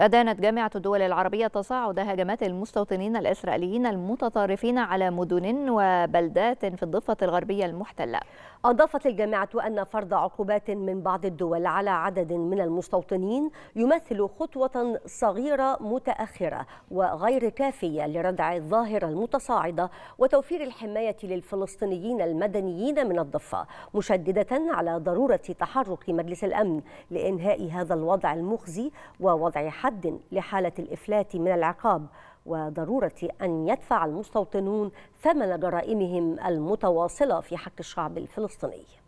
أدانت جامعة الدول العربية تصاعد هجمات المستوطنين الإسرائيليين المتطرفين على مدن وبلدات في الضفة الغربية المحتلة أضافت الجامعة أن فرض عقوبات من بعض الدول على عدد من المستوطنين يمثل خطوة صغيرة متأخرة وغير كافية لردع الظاهرة المتصاعدة وتوفير الحماية للفلسطينيين المدنيين من الضفة مشددة على ضرورة تحرك مجلس الأمن لإنهاء هذا الوضع المخزي ووضع حل حد لحالة الإفلات من العقاب وضرورة أن يدفع المستوطنون ثمن جرائمهم المتواصلة في حق الشعب الفلسطيني